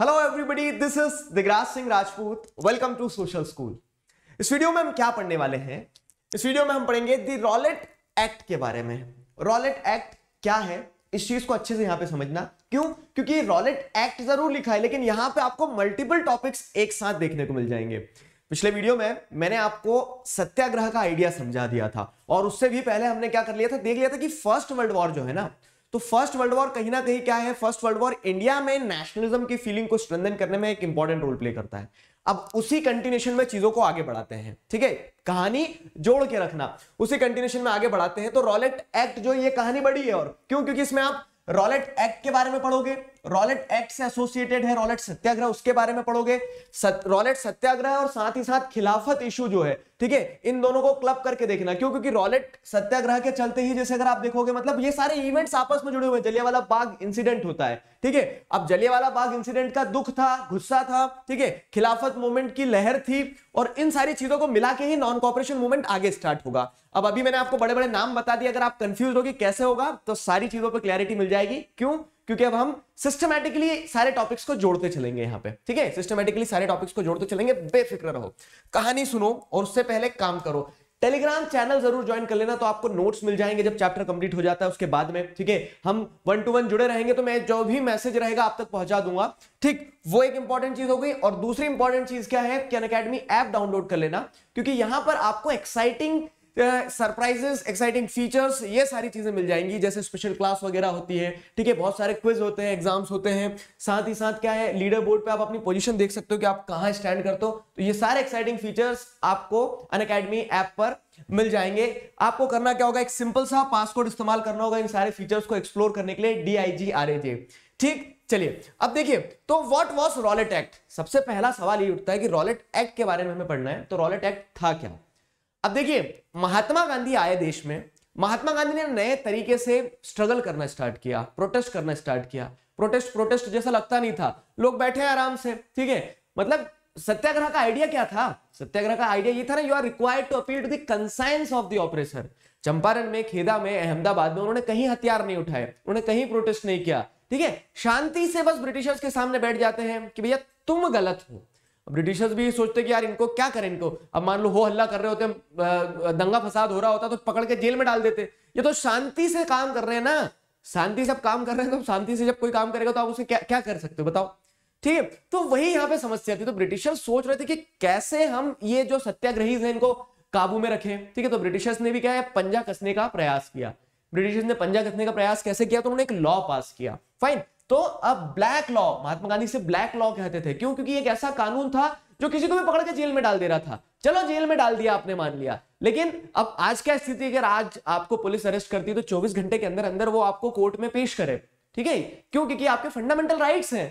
hello everybody this is Digraj Singh Rajput welcome to social school इस video में हम क्या पढ़ने वाले हैं इस वीडियो में हम पढ़ेंगे द रॉलेट एक्ट के बारे में रॉलेट एक्ट क्या है इस चीज को अच्छे से यहां पे समझना क्यों क्योंकि रॉलेट एक्ट जरूर लिखा है लेकिन यहां पे आपको मल्टीपल टॉपिक्स एक साथ देखने को मिल जाएंगे पिछले वीडियो में मैंने आपको सत्याग्रह का आइडिया समझा दिया था और उससे भी पहले हमने क्या कर लिया था देख लिया था कि फर्स्ट वर्ल्ड वॉर जो है ना तो फर्स्ट वर्ल्ड वॉर कहीं ना कहीं क्या है फर्स्ट वर्ल्ड वॉर इंडिया में नेशनलिज्म की फीलिंग को स्ट्रेंथन करने में एक इंपॉर्टेंट रोल प्ले करता है अब उसी कंटिन्यूशन में चीजों को आगे बढ़ाते हैं ठीक है कहानी जोड़ के रखना उसी कंटिन्यूशन में आगे बढ़ाते हैं तो रॉलेट एक्ट जो ये कहानी बड़ी है और क्यों क्योंकि इसमें आप रॉलेट एक्ट के बारे में पढ़ोगे रॉलेट एक्ट से एसोसिएटेड है रॉलेट सत्याग्रह उसके बारे में पढ़ोगे सत, रॉलेट सत्याग्रह और साथ ही साथ खिलाफत इशू जो है ठीक है इन दोनों को क्लब करके देखना क्यों क्योंकि रॉलेट सत्याग्रह के चलते ही जैसे अगर आप देखोगे मतलब ये सारे इवेंट्स आपस में जुड़े हुए जलियावाला बाग इंसिडेंट होता है ठीक है अब जलियावाला बाग इंसिडेंट का दुख था गुस्सा था ठीक है खिलाफत मूवमेंट की लहर थी और इन सारी चीजों को मिला के ही नॉन कॉपरेशन मूवमेंट आगे स्टार्ट होगा अब अभी मैंने आपको बड़े बड़े नाम बता दिए अगर आप कंफ्यूज होगी कैसे होगा तो सारी चीजों पर क्लैरिटी मिल जाएगी क्यों क्योंकि अब हम सिस्टमैटिकली सारे टॉपिक्स को जोड़ते चलेंगे यहाँ पे ठीक है सिस्टमैटिकली सारे टॉपिक्स को जोड़ते चलेंगे बेफिक्र रहो कहानी सुनो और उससे पहले काम करो टेलीग्राम चैनल जरूर ज्वाइन कर लेना तो आपको नोट्स मिल जाएंगे जब चैप्टर कंप्लीट हो जाता है उसके बाद में ठीक है हम वन टू वन जुड़े रहेंगे तो मैं जो भी मैसेज रहेगा आप तक पहुंचा दूंगा ठीक वो एक इंपॉर्टेंट चीज हो गई और दूसरी इंपॉर्टेंट चीज क्या है कि अकेडमी ऐप डाउनलोड कर लेना क्योंकि यहां पर आपको एक्साइटिंग सरप्राइजेस एक्साइटिंग फीचर्स ये सारी चीज़ें मिल जाएंगी जैसे स्पेशल क्लास वगैरह होती है ठीक है बहुत सारे क्विज होते हैं एग्जाम्स होते हैं साथ ही साथ क्या है लीडर बोर्ड पर आप अपनी पोजिशन देख सकते हो कि आप कहाँ स्टैंड करते हो तो ये सारे एक्साइटिंग फीचर्स आपको अन अकेडमी ऐप पर मिल जाएंगे आपको करना क्या होगा एक सिंपल सा पासकोड इस्तेमाल करना होगा इन सारे फीचर्स को एक्सप्लोर करने के लिए D I ji R A जे ठीक चलिए अब देखिए तो व्हाट वाज रॉलेट एक्ट सबसे पहला सवाल ये उठता है कि रॉलेट एक्ट के बारे में हमें पढ़ना है तो रॉलेट एक्ट था क्या अब देखिए महात्मा गांधी आए देश में महात्मा गांधी ने नए तरीके से स्ट्रगल करना स्टार्ट किया प्रोटेस्ट करना स्टार्ट किया प्रोटेस्ट प्रोटेस्ट जैसा लगता नहीं था लोग बैठे आराम से ठीक है मतलब सत्याग्रह का आइडिया क्या था सत्याग्रह का आइडिया ये था ना you are required to appeal to the of the operation Champaran में खेदा में अहमदाबाद में उन्होंने कहीं हथियार नहीं उठाए उन्होंने कहीं प्रोटेस्ट नहीं किया ठीक है शांति से बस ब्रिटिशर्स के सामने बैठ जाते हैं कि भैया तुम गलत हो ब्रिटिशर्स भी सोचते कि यार इनको क्या करें इनको अब मान लो हो हल्ला कर रहे होते दंगा फसाद हो रहा होता तो पकड़ के जेल में डाल देते ये तो शांति से काम कर रहे हैं ना शांति से आप काम कर रहे हैं तो शांति से जब कोई काम करेगा तो आप उसे क्या क्या कर सकते हो बताओ ठीक है तो वही यहाँ पे समस्या थी तो ब्रिटिशर्स सोच रहे थे कि कैसे हम ये जो सत्याग्रही है इनको काबू में रखें ठीक है तो ब्रिटिशर्स ने भी क्या है पंजा कसने का प्रयास किया ब्रिटिशर्स ने पंजा कसने का प्रयास कैसे किया तो उन्होंने एक लॉ पास किया फाइन तो अब ब्लैक लॉ महात्मा गांधी से ब्लैक लॉ कहते थे क्यों क्योंकि एक ऐसा कानून था जो किसी को भी पकड़ के जेल में डाल दे रहा था चलो जेल में डाल दिया आपने मान लिया लेकिन अब आज क्या स्थिति अगर आज आपको पुलिस अरेस्ट करती है तो 24 घंटे के अंदर अंदर वो आपको कोर्ट में पेश करे ठीक है क्यों क्योंकि आपके फंडामेंटल राइट्स हैं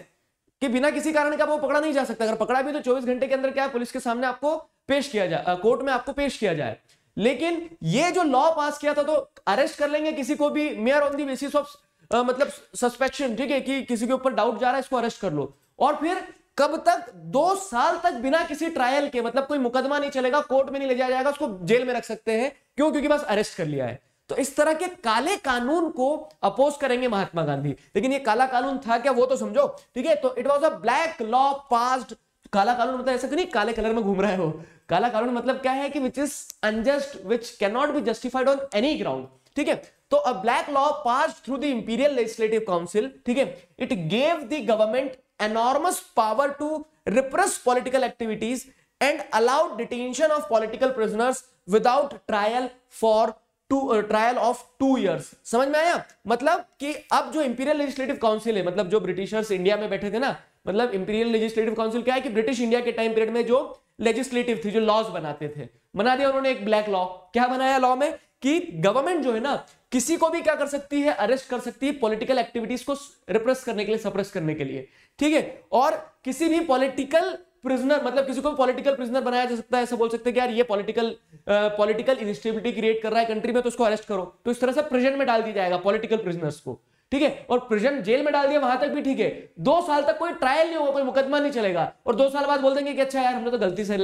कि बिना किसी कारण का वो पकड़ा नहीं जा सकता अगर पकड़ा भी तो 24 घंटे के अंदर क्या है पुलिस के सामने आपको पेश किया जाए कोर्ट में आपको पेश किया जाए लेकिन ये जो लॉ पास किया था तो अरेस्ट कर लेंगे किसी को भी merely on the basis of आ, मतलब सस्पेक्शन ठीक है कि किसी के ऊपर डाउट जा रहा है इसको अरेस्ट कर लो और फिर कब तक दो साल तक बिना किसी ट्रायल के मतलब कोई मुकदमा नहीं चलेगा कोर्ट में नहीं ले जाया जाएगा उसको जेल में रख सकते हैं क्यों क्योंकि बस अरेस्ट कर लिया है तो इस तरह के काले कानून को अपोज करेंगे महात्मा गांधी लेकिन ये काला कानून था क्या वो तो समझो ठीक है तो it was a black law passed काला कानून मतलब ऐसा तो नहीं काले कलर में घूम रहे हो काला कानून मतलब क्या है कि which is unjust which cannot be justified on any ground ठीक है तो a black law pass through the imperial legislative council ठीक है it gave the government enormous power to repress political activities and allowed detention of political prisoners without trial for two trial of two years समझ में आया मतलब कि अब जो imperial legislative council है मतलब जो ब्रिटिशर्स इंडिया में बैठे थे ना मतलब इंपीरियल लेजिस्लेटिव काउंसिल क्या है कि ब्रिटिश इंडिया के टाइम पीरियड में जो लेजिस्लेटिव थी जो लॉज बनाते थे बना दिया उन्होंने एक ब्लैक लॉ क्या बनाया लॉ में कि गवर्नमेंट जो है ना किसी को भी क्या कर सकती है अरेस्ट कर सकती है पॉलिटिकल एक्टिविटीज को रिप्रेस करने के लिए सप्रेस करने के लिए ठीक है और किसी भी पॉलिटिकल प्रिजनर मतलब किसी को भी पॉलिटिकल प्रिजनर बनाया जा सकता है ऐसा बोल सकते हैं कि यार ये पॉलिटिकल पॉलिटिकल इंस्टेबिलिटी क्रिएट कर रहा है कंट्री में तो उसको अरेस्ट करो तो इस तरह से प्रिजन में डाल दिया जाएगा पॉलिटिकल प्रिजनर्स को ठीक है और प्रिजन जेल में डाल दिया वहां तक भी ठीक है दो साल तक कोई ट्रायल नहीं होगा कोई मुकदमा नहीं चलेगा और दो साल बाद बोल देंगे कि अच्छा यार हमने तो गलती से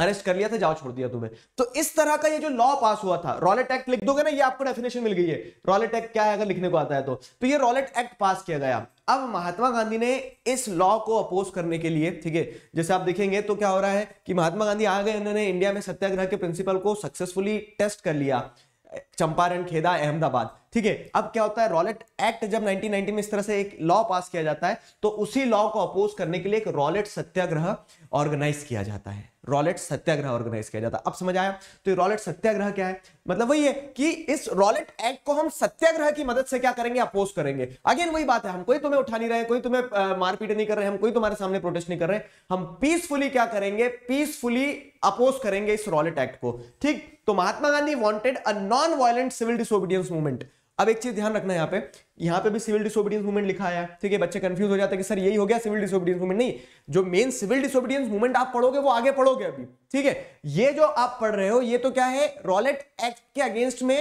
अरेस्ट कर लिया था जाओ छोड़ दिया तुम्हें तो इस तरह का ये जो लॉ पास हुआ था रॉलेट एक्ट लिख दोगे ना ये आपको डेफिनेशन मिल गई है रॉलेट एक्ट क्या है अगर लिखने को आता है तो तो ये रॉलेट एक्ट पास किया गया अब महात्मा गांधी ने इस लॉ को अपोज करने के लिए ठीक है जैसे आप देखेंगे तो क्या हो रहा है कि महात्मा गांधी आ गए उन्होंने इंडिया में सत्याग्रह के प्रिंसिपल को सक्सेसफुली टेस्ट कर लिया चंपारण खेदा अहमदाबाद ठीक है अब क्या होता है रॉलेट एक्ट जब 1990 में इस तरह से एक लॉ पास किया जाता है तो उसी लॉ को अपोज करने के लिए एक रॉलेट सत्याग्रह ऑर्गेनाइज किया जाता है रॉलेट सत्याग्रह ऑर्गेनाइज किया जाता अब समझ आया तो ये रॉलेट सत्याग्रह क्या है मतलब वही है कि इस रॉलेट एक्ट को हम सत्याग्रह की मदद से क्या करेंगे अपोज करेंगे अगेन वही बात है हम कोई तुम्हें उठा नहीं रहे कोई तुम्हें मारपीट नहीं कर रहे हम कोई तुम्हारे सामने प्रोटेस्ट नहीं कर रहे हम पीसफुली क्या करेंगे पीसफुली अपोज करेंगे इस रॉलेट एक्ट को ठीक तो Mahatma Gandhi wanted a non violent civil disobedience movement अब एक चीज ध्यान रखना यहाँ पे यहाँ पे भी सिविल डिसोबिडियंस मूवमेंट लिखा है ठीक है बच्चे कंफ्यूज हो जाते हैं कि सर यही हो गया सिविल डिसोबिडियंस मूवमेंट नहीं जो मेन सिविल डिसोबिडियंस मूवमेंट आप पढ़ोगे वो आगे पढ़ोगे अभी ठीक है ये जो आप पढ़ रहे हो ये तो क्या है रॉलेट एक्ट के अगेंस्ट में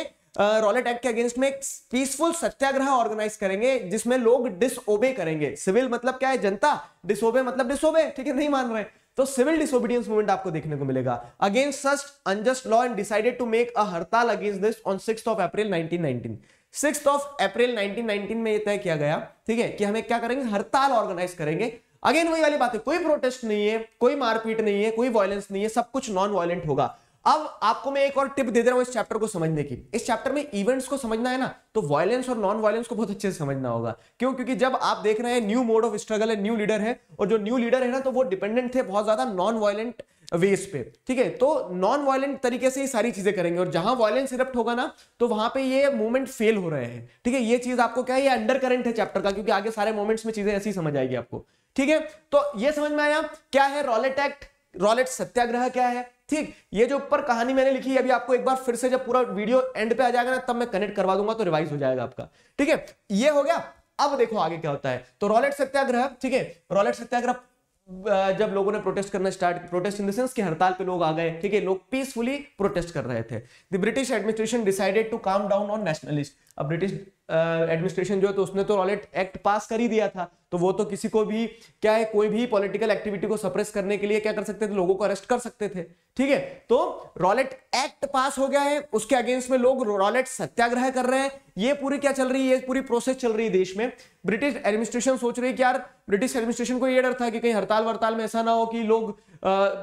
रॉलेट एक्ट के अगेंस्ट में पीसफुल सत्याग्रह ऑर्गेनाइज करेंगे जिसमें लोग डिसओबे करेंगे सिविल मतलब क्या है जनता डिसओबे मतलब डिसओबे ठीक है नहीं मान रहे तो सिविल डिसोबिडियंस मूवमेंट आपको देखने को मिलेगा against such unjust law and decided to make a hartal against this on six of April 1919 six of April 1919 में यह तय किया गया ठीक है कि हमें क्या करेंगे हड़ताल ऑर्गेनाइज करेंगे अगेन वही वाली बात है कोई प्रोटेस्ट नहीं है कोई मारपीट नहीं है कोई वायलेंस नहीं है सब कुछ नॉन वायलेंट होगा अब आपको मैं एक और टिप दे दे रहा हूं इस चैप्टर को समझने की इस चैप्टर में इवेंट्स को समझना है ना तो वायलेंस और नॉन वायलेंस को बहुत अच्छे से समझना होगा क्यों क्योंकि जब आप देख रहे हैं न्यू मोड ऑफ स्ट्रगल है न्यू लीडर है और जो न्यू लीडर है ना तो वो डिपेंडेंट थे बहुत ज्यादा नॉन वायलेंट वेस पे ठीक है तो नॉन वायलेंट तरीके से ये सारी चीजें करेंगे और जहां वायलेंस इरप्ट होगा ना तो वहां पे ये मूवमेंट फेल हो रहे हैं ठीक है ये चीज आपको क्या है ये अंडर करंट है चैप्टर का क्योंकि आगे सारे मोमेंट्स में चीजें ऐसी समझ आएगी आपको ठीक है तो ये समझ में आया क्या है रॉलेट एक्ट रॉलेट सत्याग्रह क्या है ठीक ये जो ऊपर कहानी मैंने लिखी है अभी आपको एक बार फिर से जब पूरा वीडियो एंड पे आ जाएगा ना तब मैं कनेक्ट करवा दूंगा तो रिवाइज हो जाएगा आपका ठीक है ये हो गया अब देखो आगे क्या होता है तो रॉलेट सत्याग्रह ठीक है रॉलेट सत्याग्रह जब लोगों ने प्रोटेस्ट करना start protest in the sense कि हड़ताल पे लोग आ गए ठीक है लोग पीसफुली प्रोटेस्ट कर रहे थे the British administration decided to clamp down on nationalist अब ब्रिटिश एडमिनिस्ट्रेशन जो है तो उसने तो रॉलेट एक्ट पास कर ही दिया था तो वो तो किसी को भी क्या है कोई भी पॉलिटिकल एक्टिविटी को सप्रेस करने के लिए क्या कर सकते थे लोगों को अरेस्ट कर सकते थे ठीक है तो रॉलेट एक्ट पास हो गया है उसके अगेंस्ट में लोग रॉलेट सत्याग्रह कर रहे हैं ये पूरी क्या चल रही है ये पूरी प्रोसेस चल रही है देश में ब्रिटिश एडमिनिस्ट्रेशन सोच रही है कि यार ब्रिटिश एडमिनिस्ट्रेशन को ये डर था कि कहीं हड़ताल वड़ताल में ऐसा ना हो कि लोग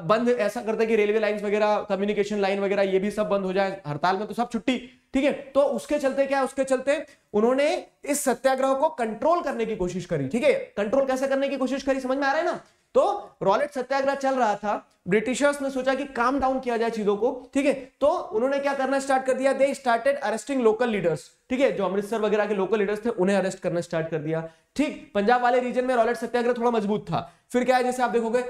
बंद ऐसा करते कि रेलवे लाइन वगैरह कम्युनिकेशन लाइन वगैरह ये भी सब बंद हो जाए हड़ताल में तो सब छुट्टी ठीक है तो उसके चलते क्या उसके चलते उन्होंने इस सत्याग्रह को कंट्रोल करने की कोशिश करी ठीक है कंट्रोल कैसे करने की कोशिश करी समझ में आ रहा है ना तो रॉलेट सत्याग्रह चल रहा था ब्रिटिशर्स ने सोचा कि काम डाउन किया जाए चीजों को ठीक है तो उन्होंने क्या करना स्टार्ट कर दिया they started arresting local leaders ठीक है जो अमृतसर वगैरह के लोकल लीडर्स थे उन्हें अरेस्ट करना स्टार्ट कर दिया ठीक पंजाब वाले रीजन में रॉलेट सत्याग्रह थोड़ा मजबूत था फिर क्या है जैसे आप देखोगे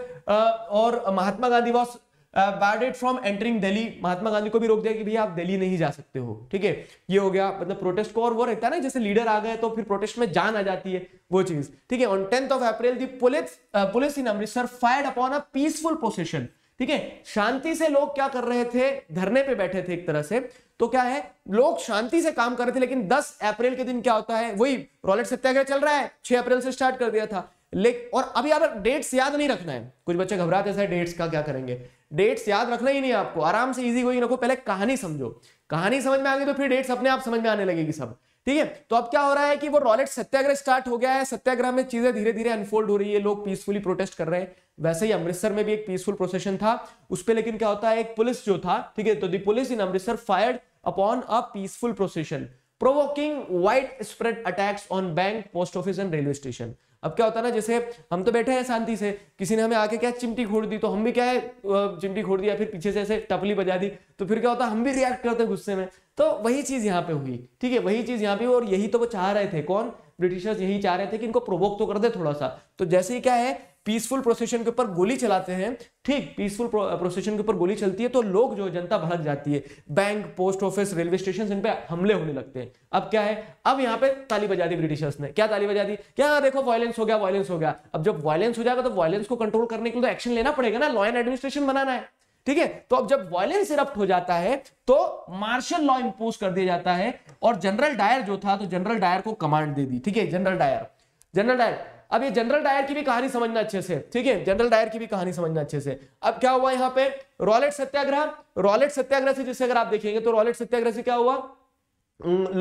और Mahatma Gandhi was barred from entering Delhi Mahatma Gandhi को भी रोक दिया कि भैया आप दिल्ली नहीं जा सकते हो ठीक है ये हो गया मतलब प्रोटेस्ट को और वो रहता है ना जैसे लीडर आ गए तो फिर प्रोटेस्ट में जान आ जाती है वो चीज ठीक है on tenth of April the police police in Amritsar fire upon a peaceful procession ठीक है शांति से लोग क्या कर रहे थे धरने पे बैठे थे एक तरह से तो क्या है लोग शांति से काम कर रहे थे लेकिन 10 अप्रैल के दिन क्या होता है वही रॉलेट सत्याग्रह चल रहा है 6 अप्रैल से स्टार्ट कर दिया था लेकिन और अभी आप डेट्स याद नहीं रखना है कुछ बच्चे घबराते हैं डेट्स का क्या करेंगे डेट्स याद रखना ही नहीं आपको आराम से इजी गोइंग रखो पहले कहानी समझो कहानी समझ में आ गई तो फिर डेट्स अपने आप समझ में आने लगेगी सब ठीक है तो अब क्या हो रहा है कि वो रॉलेट सत्याग्रह स्टार्ट हो गया है सत्याग्रह में चीजें धीरे धीरे अनफोल्ड हो रही है लोग पीसफुली प्रोटेस्ट कर रहे हैं वैसे ही अमृतसर में भी एक पीसफुल प्रोसेशन था उस पर लेकिन क्या होता है एक पुलिस जो था ठीक है तो the police in Amritsar fired upon a peaceful procession provoking widespread attacks on bank post office and railway station अब क्या होता है ना जैसे हम तो बैठे हैं शांति से किसी ने हमें आके क्या चिमटी खोड़ दी तो हम भी क्या है चिमटी खोड़ दिया फिर पीछे से ऐसे टपली बजा दी तो फिर क्या होता है हम भी रिएक्ट करते हैं गुस्से में तो वही चीज़ यहाँ पे हुई ठीक है वही चीज़ यहाँ पे हुई और यही तो वो चाह रहे थे कौन ब्रिटिशर्स यही चाह रहे थे कि इनको प्रोवोक तो कर दे थोड़ा सा तो जैसे ही क्या है पीसफुल प्रोसेशन के ऊपर गोली चलाते हैं ठीक पीसफुल प्रोसेशन के ऊपर गोली चलती है तो लोग जो जनता भड़क जाती है bank post office railway station इन पर हमले होने लगते हैं अब क्या है अब यहाँ पे ताली बजा दी ब्रिटिशर्स ने क्या ताली बजा दी क्या हाँ, देखो वायलेंस हो गया वायलेंस हो गया अब जब वायलेंस हो जाएगा तो वायलेंस को कंट्रोल करने के लिए तो एक्शन लेना पड़ेगा ना लॉ एंड एडमिनिस्ट्रेशन बनाना है ठीक है तो अब जब वायलेंस इरप्ट हो जाता है तो मार्शल लॉ इंपोज कर दिया जाता है और जनरल डायर जो था तो जनरल डायर को कमांड दे दी ठीक है जनरल डायर जनरल डायर अब ये जनरल डायर की भी कहानी समझना अच्छे से ठीक है जनरल डायर की भी कहानी समझना अच्छे से अब क्या हुआ यहाँ पे रॉलेट सत्याग्रह रॉलेट सत्याग्रह से जैसे अगर आप देखेंगे तो रॉलेट सत्याग्रह से क्या हुआ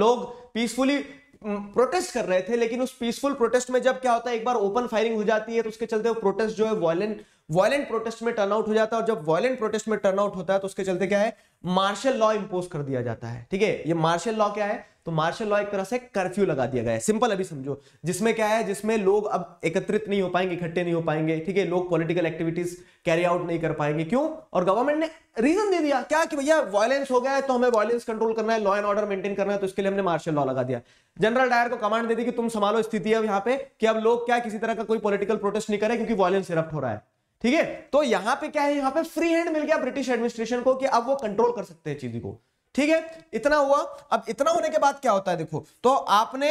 लोग पीसफुली प्रोटेस्ट कर रहे थे लेकिन उस पीसफुल प्रोटेस्ट में जब क्या होता है एक बार ओपन फायरिंग हो जाती है तो उसके चलते वो प्रोटेस्ट जो है वायलेंट वायलेंट प्रोटेस्ट में टर्नआउट हो जाता है और जब वायलेंट प्रोटेस्ट में टर्नआउट होता है तो उसके चलते क्या है मार्शल लॉ इम्पोज कर दिया जाता है ठीक है ये मार्शल लॉ क्या है तो मार्शल लॉ एक तरह से कर्फ्यू लगा दिया गया है सिंपल अभी समझो जिसमें क्या है जिसमें लोग अब एकत्रित नहीं हो पाएंगे इकट्ठे नहीं हो पाएंगे ठीक है लोग पॉलिटिकल एक्टिविटीज कैरी आउट नहीं कर पाएंगे क्यों और गवर्नमेंट ने रीजन दे दिया क्या कि भैया वायलेंस हो गया है तो हमें वायलेंस कंट्रोल करना है लॉ एंड ऑर्डर मेंटेन करना है तो इसके लिए हमने मार्शल लॉ लगा दिया जनरल डायर को कमांड दे दी कि तुम संभालो स्थिति अब यहाँ पे कि अब लोग क्या किसी तरह का कोई पॉलिटिकल प्रोटेस्ट नहीं करें क्योंकि वायलेंस इरप्ट हो रहा है ठीक है तो यहां पे क्या है यहां पे फ्री हैंड मिल गया ब्रिटिश एडमिनिस्ट्रेशन को कि अब वो कंट्रोल कर सकते हैं चीज को ठीक है इतना हुआ अब इतना होने के बाद क्या होता है देखो तो आपने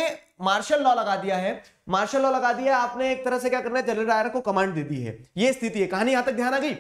मार्शल लॉ लगा दिया है मार्शल लॉ लगा दिया आपने एक तरह से क्या करना है जनरल डायर को कमांड दे दी है ये स्थिति है कहानी यहां तक ध्यान आ गई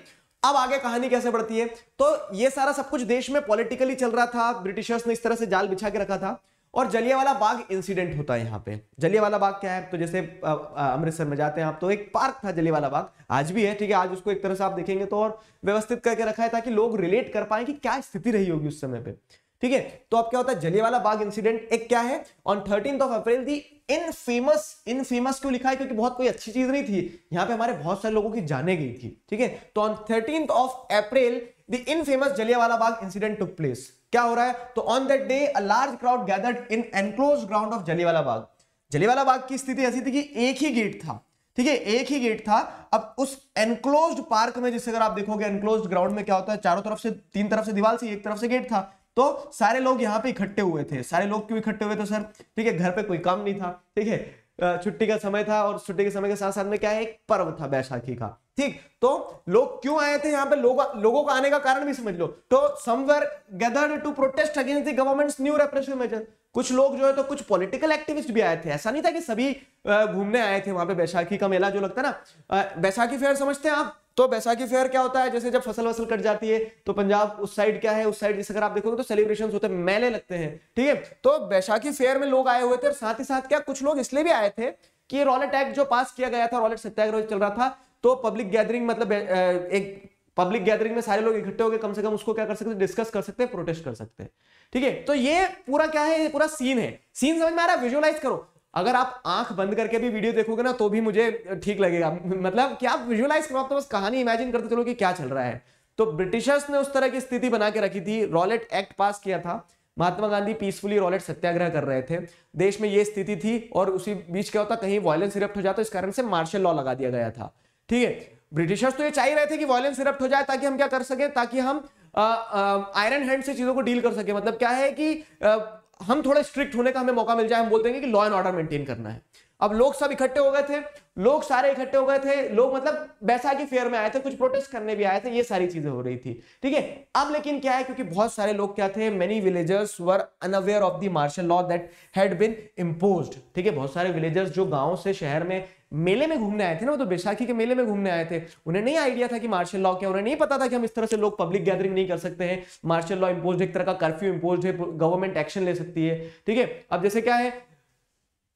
अब आगे कहानी कैसे बढ़ती है तो ये सारा सब कुछ देश में पॉलिटिकली चल रहा था ब्रिटिशर्स ने इस तरह से जाल बिछा के रखा था और जलियावाला बाग इंसिडेंट होता है यहाँ पे जलियावाला बाग क्या है तो जैसे अमृतसर में जाते हैं आप तो एक पार्क था जलियावाला बाग आज भी है ठीक है आज उसको एक तरह से आप देखेंगे तो और व्यवस्थित करके रखा है ताकि लोग रिलेट कर पाए कि क्या स्थिति रही होगी उस समय पे ठीक है तो अब क्या होता है जलियावाला बाग इंसिडेंट एक क्या है on thirteen of April the infamous infamous क्यों लिखा है क्योंकि बहुत कोई अच्छी चीज नहीं थी यहाँ पे हमारे बहुत सारे लोगों की जाने गई थी ठीक है तो on thirteen of April the infamous Jallianwala Bagh incident took place क्या हो रहा है तो on that day a large crowd gathered in enclosed ground of Jallianwala Bagh Jallianwala Bagh की स्थिति ऐसी थी कि एक ही गेट था ठीक है एक ही गेट था अब उस एनक्लोज पार्क में जिससे अगर आप देखोगे एनक्लोज ग्राउंड में क्या होता है चारों तरफ से तीन तरफ से दीवार से एक तरफ से गेट था तो सारे लोग यहां पे इकट्ठे हुए थे सारे लोग क्यों इकट्ठे हुए थे सर ठीक है घर पे कोई काम नहीं था ठीक है छुट्टी का समय था और छुट्टी के समय के साथ साथ में क्या है एक पर्व था बैसाखी का ठीक तो लोग क्यों आए थे यहां पे लोग लोगों का आने का कारण भी समझ लो तो somewhere gathered to protest against the government's new repressive measure कुछ लोग जो है तो कुछ पॉलिटिकल एक्टिविस्ट भी आए थे ऐसा नहीं था कि सभी घूमने आए थे वहां पे बैसाखी का मेला जो लगता है ना बैसाखी फेयर समझते हैं आप तो बैसाखी फेयर क्या होता है जैसे जब फसल वसल कट जाती है तो पंजाब उस साइड क्या है उस साइड जैसे अगर आप देखोगे तो सेलिब्रेशन होते हैं मेले लगते हैं ठीक है तो बैसाखी फेयर में लोग आए हुए थे और साथ ही साथ क्या कुछ लोग इसलिए भी आए थे कि रॉलेट एक्ट जो पास किया गया था रॉलेट सत्याग्रह चल रहा था तो पब्लिक गैदरिंग मतलब एक पब्लिक गैदरिंग में सारे लोग इकट्ठे होकर कम से कम उसको क्या कर सकते हैं डिस्कस कर सकते हैं प्रोटेस्ट कर सकते हैं ठीक है तो ये पूरा क्या है पूरा सीन है सीन समझ में आ रहा है विजुअलाइज करो अगर आप आंख बंद करके भी वीडियो देखोगे ना तो भी मुझे ठीक लगेगा मतलब कि आप विजुअलाइज करो आप तो बस कहानी इमेजिन करते चलो कि क्या चल रहा है तो ब्रिटिशर्स ने उस तरह की स्थिति बना के रखी थी रॉलेट एक्ट पास किया था महात्मा गांधी पीसफुली रॉलेट सत्याग्रह कर रहे थे देश में ये स्थिति थी और उसी बीच क्या होता कहीं वायलेंस इरप्ट हो जाता इस कारण से मार्शल लॉ लगा दिया गया था ठीक है ब्रिटिशर्स तो ये चाह रहे थे कि वॉयलेंस सिरप्ट हो जाए ताकि हम क्या कर सकें ताकि हम आयरन हैंड से चीजों को डील कर सके मतलब क्या है कि आ, हम थोड़ा स्ट्रिक्ट होने का हमें मौका मिल जाए हम बोलते हैं कि लॉ एंड ऑर्डर मेंटेन करना है अब लोग सब इकट्ठे हो गए थे लोग सारे इकट्ठे हो गए थे लोग मतलब बैसाखी फेयर में आए थे कुछ प्रोटेस्ट करने भी आए थे ये सारी चीजें हो रही थी ठीक है अब लेकिन क्या है क्योंकि बहुत सारे लोग क्या थे many villagers were unaware of the martial law that had been impose ठीक है बहुत सारे विलेजर्स जो गाँव से शहर में मेले में घूमने आए थे ना वो तो बैसाखी के मेले में घूमने आए थे उन्हें नहीं आइडिया था कि मार्शल लॉ क्या उन्हें नहीं पता था कि हम इस तरह से लोग पब्लिक गैदरिंग नहीं कर सकते हैं मार्शल लॉ इम्पोज एक तरह का कर्फ्यू इम्पोज है गवर्नमेंट एक्शन ले सकती है ठीक है अब जैसे क्या है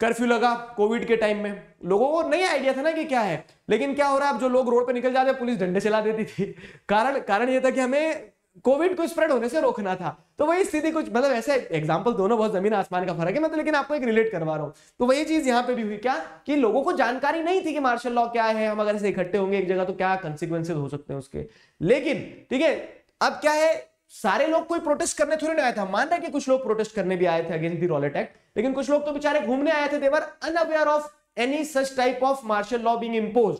कर्फ्यू लगा कोविड के टाइम में लोगों को नहीं आइडिया था ना कि क्या है लेकिन क्या हो रहा है अब जो लोग रोड पर निकल जाते पुलिस डंडे चला देती थी कारण कारण ये था कि हमें कोविड को स्प्रेड होने से रोकना था तो वही स्थिति कुछ मतलब ऐसे एग्जाम्पल दोनों बहुत जमीन आसमान का फर्क है मतलब लेकिन आपको एक रिलेट करवा रहा हूँ तो वही चीज यहाँ पे भी हुई क्या कि लोगों को जानकारी नहीं थी कि मार्शल लॉ क्या है हम अगर ऐसे इकट्ठे होंगे एक जगह तो क्या कंसिक्वेंसेज हो सकते हैं उसके लेकिन ठीक है अब क्या है सारे लोग कोई प्रोटेस्ट करने थोड़ी नहीं आया था मान रहा कि कुछ लोग प्रोटेस्ट करने भी आए थे अगेंस्ट दी रॉलेट एक्ट लेकिन कुछ लोग तो बेचारे घूमने आए थे they were unaware of any such type of martial law being impose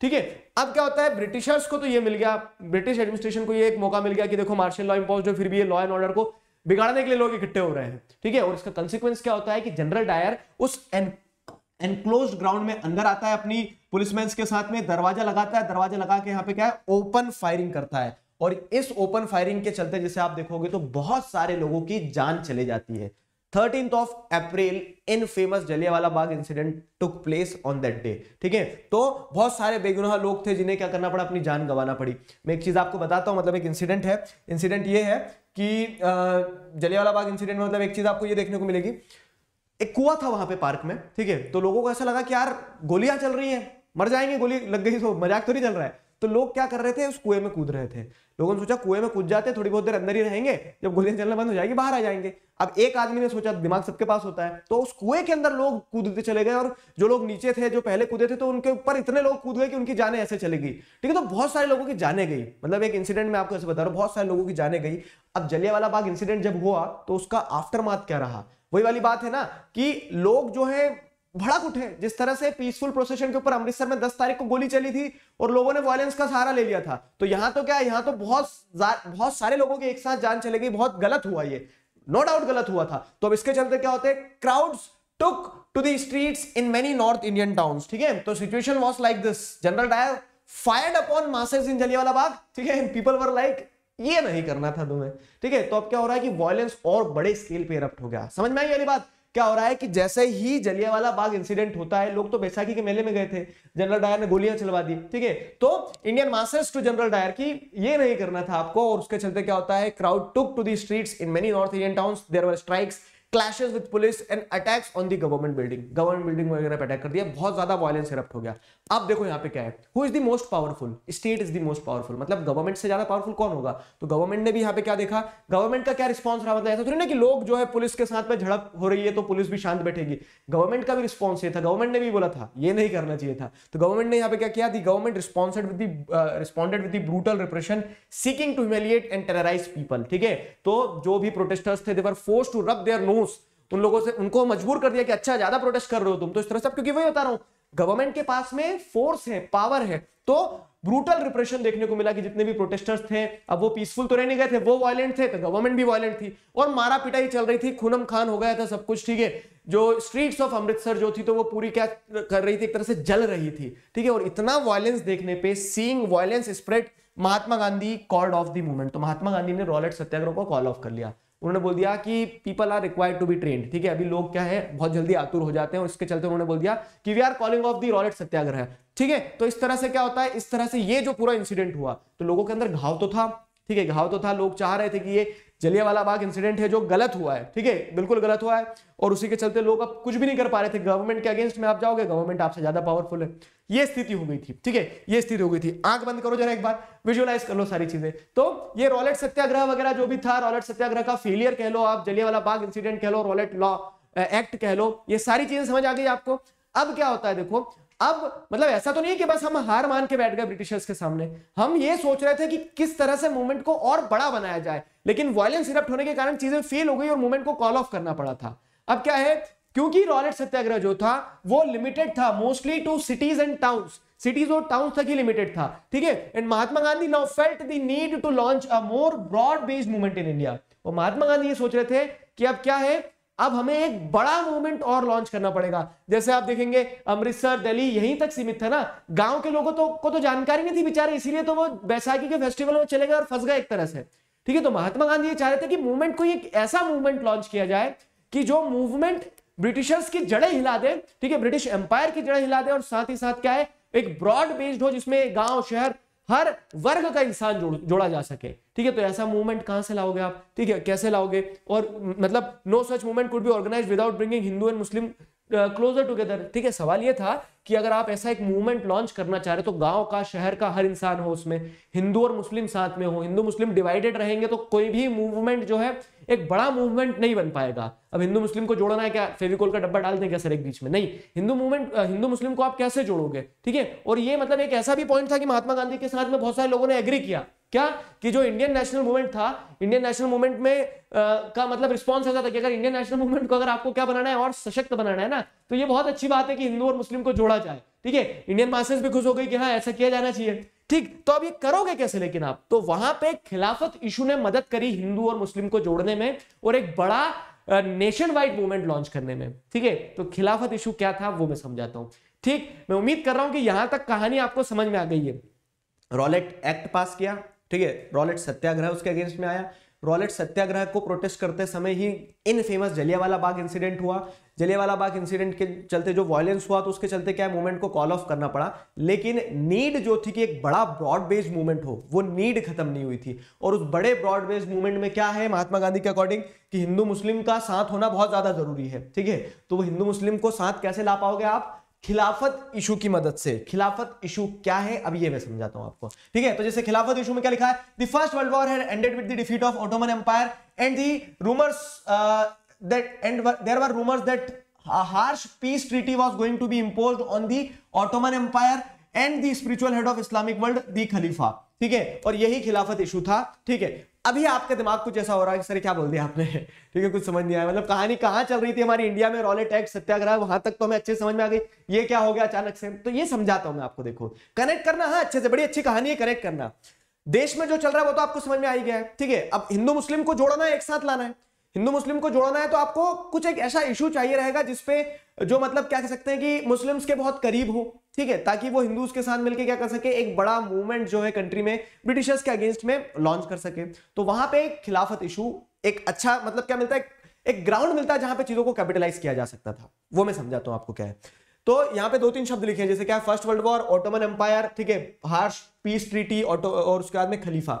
ठीक है अब क्या होता है ब्रिटिशर्स को तो ये मिल गया ब्रिटिश एडमिनिस्ट्रेशन को ये एक मौका मिल गया कि देखो मार्शल लॉ इम्पोज फिर भी ये लॉ एंड ऑर्डर को बिगाड़ने के लिए लोग इकट्ठे हो रहे हैं ठीक है और इसका कंसिक्वेंस क्या होता है कि जनरल डायर उस एनक्लोज ग्राउंड में अंदर आता है अपनी पुलिसमैन के साथ में दरवाजा लगाता है दरवाजा लगा के यहाँ पे क्या है ओपन फायरिंग करता है और इस ओपन फायरिंग के चलते जैसे आप देखोगे तो बहुत सारे लोगों की जान चले जाती है thirteen of April infamous Jallianwala Bagh incident took place on that day ठीक है तो बहुत सारे बेगुनाह लोग थे जिन्हें क्या करना पड़ा अपनी जान गंवाना पड़ी मैं एक चीज आपको बताता हूं मतलब एक इंसिडेंट है इंसिडेंट ये है कि जलियावाला बाग इंसिडेंट में मतलब एक चीज आपको ये देखने को मिलेगी एक कुआ था वहां पे पार्क में ठीक है तो लोगों को ऐसा लगा कि यार गोलियां चल रही है मर जाएंगे गोली लग गई तो मजाक तो नहीं चल रहा है तो लोग क्या कर रहे थे उस कुएं में कूद रहे थे लोगों ने सोचा कुएं में कूद जाते थोड़ी बहुत देर अंदर ही रहेंगे जब गोलियां चलना बंद हो जाएगी बाहर आ जाएंगे अब एक आदमी ने सोचा दिमाग सबके पास होता है तो उस कुएं के अंदर लोग कूदते चले गए और जो लोग नीचे थे जो पहले कूदे थे तो उनके ऊपर इतने लोग कूद गए कि उनकी जाने ऐसे चली गई ठीक है तो बहुत सारे लोगों की जाने गई मतलब एक इंसिडेंट में आपको ऐसे बता रहा हूँ बहुत सारे लोगों की जाने गई अब जलिया बाग इंसिडेंट जब हुआ तो उसका आफ्टर क्या रहा वही वाली बात है ना कि लोग जो है भड़क उठे जिस तरह से पीसफुल प्रोसेशन के ऊपर अमृतसर में 10 तारीख को गोली चली थी और लोगों ने वायलेंस का सहारा ले लिया था तो यहां तो क्या यहां तो बहुत बहुत सारे लोगों के एक साथ जान चले गई बहुत गलत हुआ ये नो no डाउट गलत हुआ था तो अब इसके चलते क्या होते crowds took to the street in many north Indian town ठीक है तो situation was like this General Dyer fired upon masses in Jallianwala Bagh ठीक है पीपल वर लाइक ये नहीं करना था तुम्हें ठीक है तो अब क्या हो रहा है कि वायलेंस और बड़े स्केल पे इरप्ट हो गया समझ में आई वाली बात क्या हो रहा है कि जैसे ही जलियावाला बाग इंसिडेंट होता है लोग तो बैसाखी के मेले में गए थे जनरल डायर ने गोलियां चलवा दी ठीक है तो Indian masters to General Dyer की ये नहीं करना था आपको और उसके चलते क्या होता है crowd took to the streets in many north Indian town there were strikes clashes with police and attacks on the government building government building वगैरह पे अटैक कर दिया बहुत ज्यादा वायलेंस करप्ट हो गया अब देखो यहाँ पे क्या है who is the most powerful state is the most powerful मतलब गवर्नमेंट से ज्यादा पावरफुल कौन होगा तो गवर्नमेंट ने भी यहाँ पे क्या देखा गवर्नमेंट का क्या रिस्पॉन्स रहा मतलब ऐसा थोड़ी ना कि लोग जो है पुलिस के साथ में झड़प हो रही है तो पुलिस भी शांत बैठेगी गवर्नमेंट का भी रिस्पॉन्स ये था गवर्नमेंट ने भी बोला था ये नहीं करना चाहिए था तो गवर्नमेंट ने यहाँ पे क्या किया the government responsed with responded with brutal repression seeking to humiliate and terrorize people ठीक है तो जो भी प्रोटेस्टर्स थे they were forced to rub their noses उन लोगों से उनको मजबूर कर दिया कि अच्छा ज्यादा प्रोटेस्ट कर रहे हो तुम तो इस तरह से क्योंकि वही बता रहा हूँ गवर्नमेंट के पास में फोर्स है पावर है तो ब्रूटल रिप्रेशन देखने को मिला कि जितने भी प्रोटेस्टर्स थे अब वो पीसफुल तो रहने गए थे वो वायलेंट थे तो गवर्नमेंट भी वायलेंट थी और मारा पिटाई चल रही थी खूनम खान हो गया था सब कुछ ठीक है जो स्ट्रीट्स ऑफ अमृतसर जो थी तो वो पूरी क्या कर रही थी एक तरह से जल रही थी ठीक है और इतना वायलेंस देखने पे seeing violence spread Mahatma Gandhi call off the movement तो महात्मा गांधी ने रॉलेट सत्याग्रह को कॉल ऑफ कर लिया उन्होंने बोल दिया कि people are required to be train ठीक है अभी लोग क्या है बहुत जल्दी आतुर हो जाते हैं और इसके चलते उन्होंने बोल दिया कि we are calling off the Rowlatt satyagraha ठीक है तो इस तरह से क्या होता है इस तरह से ये जो पूरा इंसिडेंट हुआ तो लोगों के अंदर घाव तो था ठीक है घाव तो था लोग चाह रहे थे कि ये जलियावाला बाग इंसिडेंट है जो गलत हुआ है ठीक है बिल्कुल गलत हुआ है और उसी के चलते लोग अब कुछ भी नहीं कर पा रहे थे गवर्नमेंट के अगेंस्ट में आप जाओगे गवर्नमेंट आपसे ज्यादा पावरफुल है ये स्थिति हो गई थी ठीक है ये स्थिति हो गई थी आंख बंद करो जरा एक बार विजुअलाइज कर लो सारी चीजें तो ये रॉलेट सत्याग्रह वगैरह जो भी था रॉलेट सत्याग्रह का फेलियर कह लो आप जलियावाला बाग इंसिडेंट कह लो रॉलेट लॉ एक्ट कह लो ये सारी चीजें समझ आ गई आपको अब क्या होता है देखो अब मतलब ऐसा तो नहीं है कि बस हम हार मान के बैठ गए ब्रिटिशर्स के सामने हम ये सोच रहे थे कि किस तरह से मूवमेंट को और बड़ा बनाया जाए लेकिन वॉयलेंस इरप्ट होने के कारण चीजें फेल हो गई और मूवमेंट को कॉल ऑफ करना पड़ा था अब क्या है क्योंकि रॉलेट सत्याग्रह जो था वो लिमिटेड था mostly to cities and town cities और टाउन तक ही लिमिटेड था ठीक है and Mahatma Gandhi now felt the need to launch a more broad based movement in India और महात्मा गांधी ये सोच रहे थे कि अब क्या है अब हमें एक बड़ा मूवमेंट और लॉन्च करना पड़ेगा जैसे आप देखेंगे अमृतसर दिल्ली यहीं तक सीमित था ना गांव के लोगों तो को तो जानकारी नहीं थी बेचारे इसीलिए तो वो बैसाखी के फेस्टिवल में चले गए और फंस गए एक तरह से ठीक है तो महात्मा गांधी ये चाह रहे थे कि मूवमेंट को एक ऐसा मूवमेंट लॉन्च किया जाए कि जो मूवमेंट ब्रिटिशर्स की जड़ें हिला दे ठीक है ब्रिटिश एम्पायर की जड़ें हिला दे और साथ ही साथ क्या है एक ब्रॉड बेस्ड हो जिसमें गांव शहर हर वर्ग का इंसान जोड़, जोड़ा जा सके ठीक है तो ऐसा मूवमेंट कहां से लाओगे आप ठीक है कैसे लाओगे और मतलब no such movement could be organise without bringing Hindu and Muslim closer together ठीक है सवाल ये था कि अगर आप ऐसा एक मूवमेंट लॉन्च करना चाह रहे हो तो गांव का शहर का हर इंसान हो उसमें हिंदू और मुस्लिम साथ में हो हिंदू मुस्लिम डिवाइडेड रहेंगे तो कोई भी मूवमेंट जो है एक बड़ा मूवमेंट नहीं बन पाएगा अब हिंदू मुस्लिम को जोड़ना है क्या फेविकोल का डब्बा डाल दें क्या सर एक बीच में नहीं हिंदू मूवमेंट हिंदू मुस्लिम को आप कैसे जोड़ोगे ठीक है और ये मतलब एक ऐसा भी पॉइंट था कि महात्मा गांधी के साथ में बहुत सारे लोगों ने एग्री किया क्या कि जो इंडियन नेशनल मूवमेंट था इंडियन नेशनल मूवमेंट में आ, का मतलब रिस्पॉन्स ऐसा था कि अगर इंडियन नेशनल मूवमेंट को अगर आपको क्या बनाना है और सशक्त बनाना है ना तो ये बहुत अच्छी बात है कि हिंदू और मुस्लिम को जोड़ा जाए ठीक है इंडियन मास्टर्स भी खुश हो गई कि हाँ ऐसा किया जाना चाहिए ठीक तो अब ये करोगे कैसे लेकिन आप तो वहां पर खिलाफत इशू ने मदद करी हिंदू और मुस्लिम को जोड़ने में और एक बड़ा नेशन वाइड मूवमेंट लॉन्च करने में ठीक है तो खिलाफत इशू क्या था वो मैं समझाता हूँ ठीक मैं उम्मीद कर रहा हूं कि यहां तक कहानी आपको समझ में आ गई है रॉलेट एक्ट पास किया ठीक है रॉलेट सत्याग्रह उसके अगेंस्ट में आया रॉलेट सत्याग्रह को प्रोटेस्ट करते समय ही infamous Jallianwala Bagh incident हुआ जलियावाला बाग इंसिडेंट के चलते जो वॉयलेंस हुआ तो उसके चलते क्या मूवमेंट को कॉल ऑफ करना पड़ा लेकिन नीड जो थी कि एक बड़ा ब्रॉड बेस्ड मूवमेंट हो वो नीड खत्म नहीं हुई थी और उस बड़े ब्रॉड बेस्ड मूवमेंट में क्या है महात्मा गांधी के अकॉर्डिंग कि हिंदू मुस्लिम का साथ होना बहुत ज्यादा जरूरी है ठीक है तो वो हिंदू मुस्लिम को साथ कैसे ला पाओगे आप खिलाफत इशू की मदद से खिलाफत इशू क्या है अब ये मैं समझाता हूं आपको ठीक है तो जैसे खिलाफत इशू में क्या लिखा है the first world war ended with the defeat of Ottoman empire and the rumours that and there are rumours that harsh peace treaty was going to be be on the Ottoman empire and and spiritual head of Islamic world the Khalifa ठीक है और यही खिलाफत issue था ठीक है अभी आपका दिमाग कुछ ऐसा हो रहा है सर क्या बोल दिया आपने ठीक है कुछ समझ नहीं आया मतलब कहानी कहां चल रही थी हमारी इंडिया में रॉलेट एक्ट सत्याग्रह वहां तक तो हमें अच्छे समझ में आ गई ये क्या हो गया अचानक से तो ये समझाता हूं मैं आपको देखो कनेक्ट करना हाँ अच्छे से बड़ी अच्छी कहानी है कनेक्ट करना देश में जो चल रहा है वो तो आपको समझ में आई गया है ठीक है अब हिंदू मुस्लिम को जोड़ना है एक साथ लाना है हिंदू मुस्लिम को जोड़ना है तो आपको कुछ एक ऐसा इशू चाहिए रहेगा जिसपे जो मतलब क्या कह सकते हैं कि मुस्लिम्स के बहुत करीब हो ठीक है ताकि वो हिंदूज के साथ मिलकर क्या कर सके एक बड़ा मूवमेंट जो है कंट्री में ब्रिटिशर्स के अगेंस्ट में लॉन्च कर सके तो वहां पे खिलाफत इशू एक अच्छा मतलब क्या मिलता है एक ग्राउंड मिलता है जहां पे चीजों को कैपिटलाइज किया जा सकता था वो मैं समझाता हूँ आपको क्या है तो यहाँ पे दो तीन शब्द लिखे हैं जैसे क्या first world war Ottoman empire ठीक है हार्श पीस ट्रीटी ऑटो और उसके बाद में खलीफा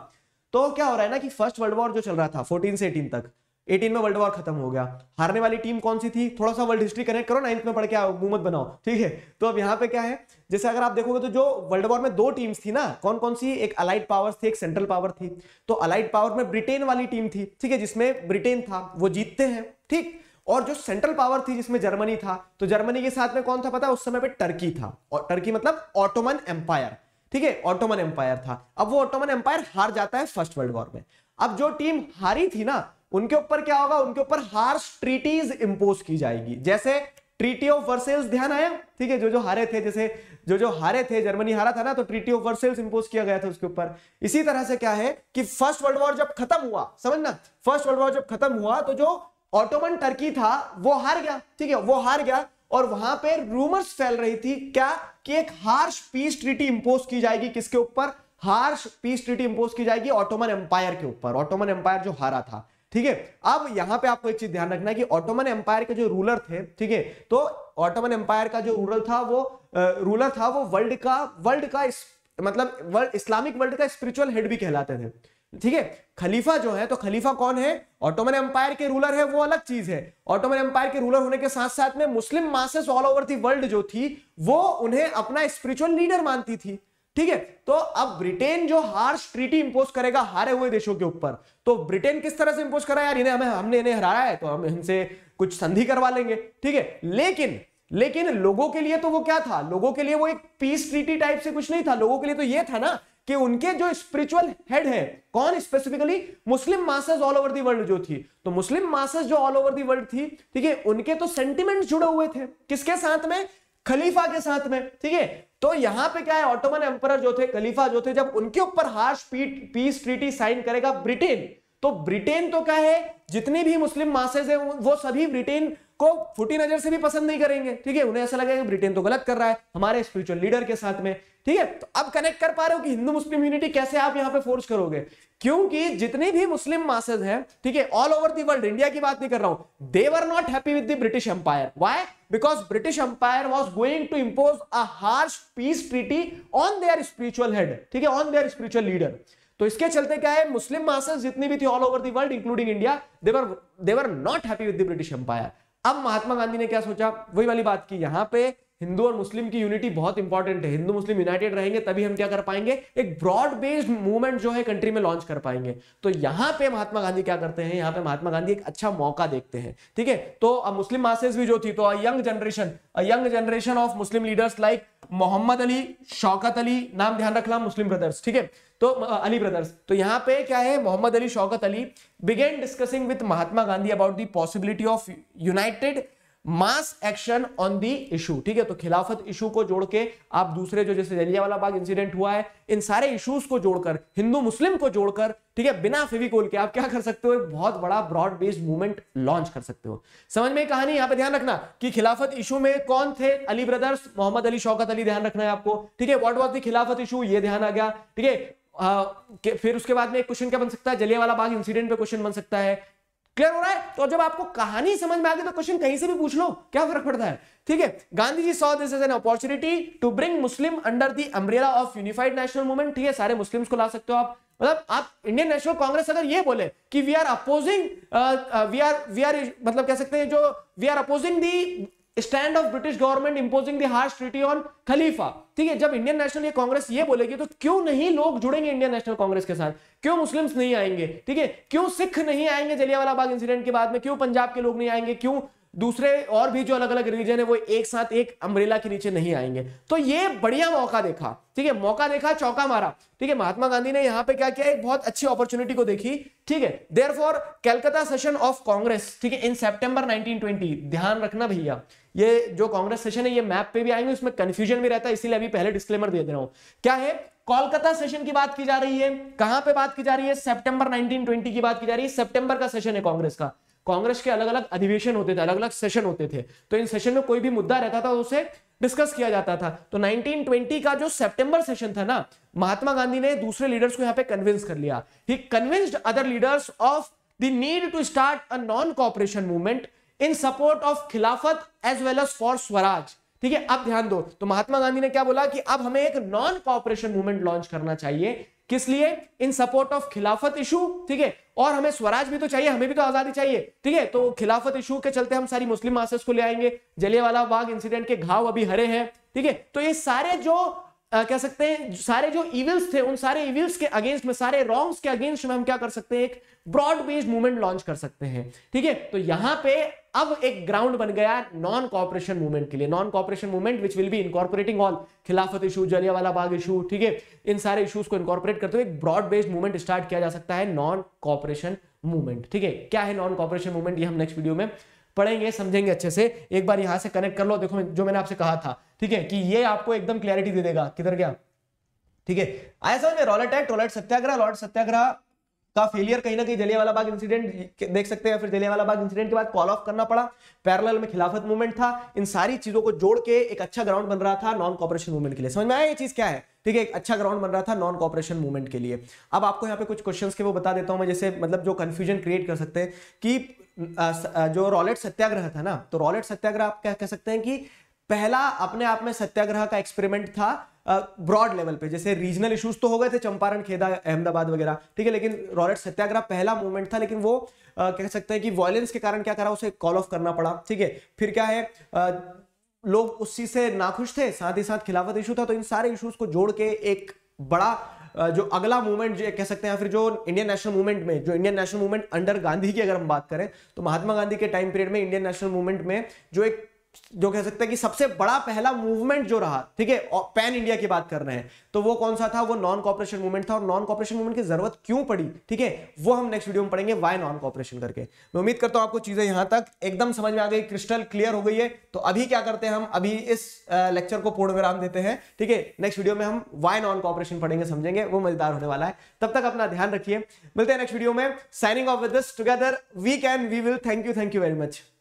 तो क्या हो रहा है ना कि फर्स्ट वर्ल्ड वॉर जो चल रहा था 14 से 18 तक 18 में वर्ल्ड वॉर खत्म हो गया हारने वाली टीम कौन सी थी थोड़ा सा वर्ल्ड हिस्ट्री कनेक्ट करो नाइन्थ में पढ़ के मुंह बनाओ ठीक है तो अब यहाँ पे क्या है जैसे अगर आप देखोगे तो जो वर्ल्ड वॉर में दो टीम्स थी ना कौन कौन सी एक अलाइड पावर थी एक सेंट्रल पावर थी तो अलाइड पावर में ब्रिटेन वाली टीम थी ठीक है जिसमें ब्रिटेन था वो जीतते हैं ठीक और जो सेंट्रल पावर थी जिसमें जर्मनी था तो जर्मनी के साथ में कौन था पता उस समय पर टर्की था और टर्की मतलब ऑटोमन एम्पायर ठीक है ऑटोमन एम्पायर था अब वो ऑटोमन एम्पायर हार जाता है फर्स्ट वर्ल्ड वॉर में अब जो टीम हारी थी ना उनके ऊपर क्या होगा उनके ऊपर हार्स ट्रीटीज इंपोज की जाएगी जैसे ट्रीटी ऑफ वर्सेल्स ध्यान आया ठीक है जो जो हारे थे जैसे जो जो हारे थे जर्मनी हारा था ना तो ट्रीटी ऑफ वर्सेल्स इंपोज किया गया था उसके ऊपर इसी तरह से क्या है कि फर्स्ट वर्ल्ड वॉर जब खत्म हुआ समझना फर्स्ट वर्ल्ड वॉर जब खत्म हुआ तो जो ऑटोमन टर्की था वो हार गया ठीक है वो हार गया और वहां पर रूमर्स फैल रही थी क्या कि एक हार्श पीस ट्रीटी इंपोज की जाएगी किसके ऊपर हार्श पीस ट्रीटी इंपोज की जाएगी ऑटोमन एम्पायर के ऊपर ऑटोमन एम्पायर जो हारा था ठीक है अब यहां पे आपको एक चीज ध्यान रखना है कि ऑटोमन एम्पायर के जो रूलर थे ठीक है तो ऑटोमन एम्पायर का जो रूलर था वो रूलर था वो वर्ल्ड का वर्ल्ड का इस, मतलब वर्ल्ड इस्लामिक वर्ल्ड का स्पिरिचुअल हेड भी कहलाते थे ठीक है खलीफा जो है तो खलीफा कौन है ऑटोमन एम्पायर के रूलर है वो अलग चीज है ऑटोमन एम्पायर के रूलर होने के साथ साथ में Muslim masses all over the world जो थी वो उन्हें अपना स्पिरिचुअल लीडर मानती थी ठीक है तो अब ब्रिटेन जो हार्श ट्रीटी इंपोज करेगा हारे हुए देशों के ऊपर तो ब्रिटेन किस तरह से इंपोज करा यार इन्हें हमें हमने इन्हें हराया है तो हम इनसे कुछ संधि करवा लेंगे ठीक है लेकिन लेकिन लोगों के लिए तो वो क्या था लोगों के लिए वो एक पीस ट्रीटी टाइप से कुछ नहीं था लोगों के लिए तो ये था ना कि उनके जो स्पिरिचुअल हेड है कौन specifically Muslim masses all over the world जो थी तो मुस्लिम मासेस जो ऑल ओवर दी वर्ल्ड थी ठीक है उनके तो सेंटिमेंट्स जुड़े हुए थे किसके साथ में खलीफा के साथ में ठीक है तो यहां पे क्या है ऑटोमन एम्पर जो थे खलीफा जो थे जब उनके ऊपर हार्श पीस ट्रीटी साइन करेगा ब्रिटेन तो ब्रिटेन तो क्या है जितने भी मुस्लिम मासेज है वो सभी ब्रिटेन को फुटी नजर से भी पसंद नहीं करेंगे ठीक है उन्हें ऐसा लगेगा ब्रिटेन तो गलत कर रहा है हमारे स्पिरिचुअल लीडर के साथ में ठीक है तो अब कनेक्ट कर पा रहे हो कि हिंदू मुस्लिम यूनिटी कैसे आप यहां पे फोर्स करोगे क्योंकि जितने भी मुस्लिम मासेज हैं ठीक है all over the world India की बात नहीं कर रहा हूं they were not happy with the British empire why because British empire was going to impose a harsh peace treaty on their spiritual head ठीक है ऑन देयर स्पिरिचुअल लीडर तो इसके चलते क्या है मुस्लिम मासेस जितनी भी थी all over the world including India they were they were not happy with the British empire अब महात्मा गांधी ने क्या सोचा वही वाली बात की यहां पे हिंदू और मुस्लिम की यूनिटी बहुत इंपॉर्टेंट है हिंदू मुस्लिम यूनाइटेड रहेंगे तभी हम क्या कर पाएंगे एक ब्रॉड बेस्ड मूवमेंट जो है कंट्री में लॉन्च कर पाएंगे तो यहां पे महात्मा गांधी क्या करते हैं यहाँ पे महात्मा गांधी एक अच्छा मौका देखते हैं ठीक है तो अब मुस्लिम मासेस भी जो थी तो young generation young generation of Muslim leaders like Mohammad Ali Shaukat Ali नाम ध्यान रखना मुस्लिम ब्रदर्स ठीक है तो अली ब्रदर्स तो यहाँ पे क्या है Mohammad Ali Shaukat Ali began discussing with Mahatma Gandhi about the possibility of united mass action on the issue ठीक है तो खिलाफत इशू को जोड़ के आप दूसरे जो जैसे जलियावाला बाग इंसिडेंट हुआ है इन सारे इश्यूज को जोड़कर हिंदू मुस्लिम को जोड़कर ठीक है बिना फिविकोल के आप क्या कर सकते हो एक बहुत बड़ा ब्रॉड बेस्ड मूवमेंट लॉन्च कर सकते हो समझ में कहानी यहां पे ध्यान रखना कि खिलाफत इशू में कौन थे अली ब्रदर्स मोहम्मद अली शौकत अली ध्यान रखना है आपको ठीक है what was the Khilafat issue ये ध्यान आ गया ठीक है आ, फिर उसके बाद में एक क्वेश्चन क्या बन सकता है जलियावाला बाग इंसिडेंट पे क्वेश्चन बन सकता है क्लियर हो रहा है तो जब आपको कहानी समझ में आ गई तो क्वेश्चन कहीं से भी पूछ लो क्या फर्क पड़ता है ठीक है Gandhi ji saw this is an opportunity to bring Muslim under the umbrella of unified national movement ठीक है सारे मुस्लिम्स को ला सकते हो आप मतलब आप इंडियन नेशनल कांग्रेस अगर ये बोले कि we are opposing we are we are मतलब कह सकते हैं जो we are opposing the stand of British government imposing the harsh treaty on Khalifa ठीक है जब इंडियन नेशनल कांग्रेस ये बोलेगी तो क्यों नहीं लोग जुड़ेंगे इंडियन नेशनल कांग्रेस के साथ क्यों मुस्लिम्स नहीं आएंगे ठीक है क्यों सिख नहीं आएंगे जलियावाला बाग इंसिडेंट के बाद में क्यों पंजाब के लोग नहीं आएंगे क्यों दूसरे और भी जो अलग अलग रिलीजन है वो एक साथ एक अम्ब्रेला के नीचे नहीं आएंगे तो ये बढ़िया मौका देखा ठीक है मौका देखा चौका मारा ठीक है महात्मा गांधी ने यहां पे क्या किया एक बहुत अच्छी अपॉर्चुनिटी को देखी ठीक है there for Calcutta session of Congress ठीक है इन सेप्टेम्बर नाइनटीन ध्यान रखना भैया ये जो कांग्रेस सेशन है ये मैप पे भी आएंगे उसमें कंफ्यूजन भी रहता है इसीलिए अभी पहले डिस्कलेमर दे दे रहा हूं क्या है कोलकाता सेशन की बात की जा रही है कहां पे बात की जा रही है सितंबर 1920 की बात की जा रही है सितंबर का सेशन है कांग्रेस का कांग्रेस के अलग अलग अधिवेशन होते थे अलग अलग सेशन होते थे तो इन सेशन में कोई भी मुद्दा रहता था उसे डिस्कस किया जाता था तो 1920 का जो सितंबर सेशन था ना महात्मा गांधी ने दूसरे लीडर्स को यहाँ पे कन्विंस कर लिया he convinced other leaders of the need to start a non cooperation movement in support of Khilafat as well as for swaraj ठीक है अब ध्यान दो तो महात्मा गांधी ने क्या बोला कि अब हमें एक नॉन कॉपरेशन मूवमेंट लॉन्च करना चाहिए किस लिए in support of Khilafat issue ठीक है और हमें स्वराज भी तो चाहिए हमें भी तो आजादी चाहिए ठीक है तो खिलाफत इशू के चलते हम सारी मुस्लिम मासेस को ले आएंगे जलियावाला बाग इंसिडेंट के घाव अभी हरे हैं ठीक है तो ये सारे जो आ, कह सकते हैं सारे जो इविल्स थे उन सारे इविल्स के अगेंस्ट में सारे रॉन्ग्स के अगेंस्ट में हम क्या कर सकते हैं एक ब्रॉड बेस्ड मूवमेंट लॉन्च कर सकते हैं ठीक है तो यहां पे अब एक ग्राउंड बन गया नॉन कॉपरेशन मूवमेंट के लिए non cooperation movement which will be incorporating all Khilafat issue Jallianwala Bagh issue ठीक है इन सारे इशूज को इनकॉर्पोरेट करते हुए एक ब्रॉड बेस्ड मूवमेंट स्टार्ट किया जा सकता है नॉन कॉपरेशन मूवमेंट ठीक है क्या है नॉन कॉपरेशन मूवमेंट ये हम नेक्स्ट वीडियो में पढ़ेंगे समझेंगे अच्छे से एक बार यहां से कनेक्ट कर लो देखो जो मैंने आपसे कहा था ठीक है कि ये आपको एकदम क्लैरिटी दे देगा किधर गया ठीक है आया समझ में Rowlatt act Rowlatt satyagraha Rowlatt satyagraha का फेलियर कहीं ना कहीं जलियावाला बाग इंसिडेंट देख सकते हैं फिर जलियावाला बाग इंसिडेंट के बाद कॉल ऑफ करना पड़ा पैरेलल में खिलाफत मूवमेंट था इन सारी चीजों को जोड़ के एक अच्छा ग्राउंड बन रहा था नॉन कॉपरेशन मूवमेंट के लिए समझ में आया ये चीज क्या है ठीक है एक अच्छा ग्राउंड बन रहा था नॉन कॉपरेशन मूवमेंट के लिए अब आपको यहाँ पे कुछ क्वेश्चन के वो बता देता हूँ मैं जैसे मतलब जो कन्फ्यूजन क्रिएट कर सकते हैं कि जो रॉलेट सत्याग्रह था ना तो रॉलेट सत्याग्रह आप क्या कह सकते हैं कि पहला अपने आप में सत्याग्रह का एक्सपेरिमेंट था ब्रॉड लेवल पे जैसे रीजनल इश्यूज तो हो गए थे चंपारण खेदा अहमदाबाद वगैरह ठीक है लेकिन रॉलेट सत्याग्रह पहला मूवमेंट था लेकिन वो आ, कह सकते हैं कि वॉयलेंस के कारण क्या करा उसे कॉल ऑफ करना पड़ा ठीक है फिर क्या है आ, लोग उस चीज से नाखुश थे साथ ही साथ खिलाफत इशू था तो इन सारे इशूज को जोड़ के एक बड़ा जो अगला मूवमेंट कह सकते हैं फिर जो इंडियन नेशनल मूवमेंट में जो Indian national movement under Gandhi की अगर हम बात करें तो महात्मा गांधी के टाइम पीरियड में इंडियन नेशनल मूवमेंट में जो एक जो कह सकते हैं कि सबसे बड़ा पहला मूवमेंट जो रहा ठीक है पैन इंडिया की बात कर रहे हैं तो वो कौन सा था वो नॉन कॉपरेशन मूवमेंट था और नॉन कॉपरेशन मूवमेंट की जरूरत क्यों पड़ी ठीक है वो हम नेक्स्ट वीडियो में पढ़ेंगे वाई नॉन कॉपरेशन करके मैं उम्मीद करता हूं आपको चीजें यहां तक एकदम समझ में आ गई क्रिस्टल क्लियर हो गई है तो अभी क्या करते हैं हम अभी इस लेक्चर को पूर्ण विराम देते हैं ठीक है नेक्स्ट वीडियो में हम वाई नॉन कॉपरेशन पढ़ेंगे समझेंगे वो मजेदार होने वाला है तब तक अपना ध्यान रखिए मिलते हैं नेक्स्ट वीडियो में signing off with together together we can we will thank you thank you very much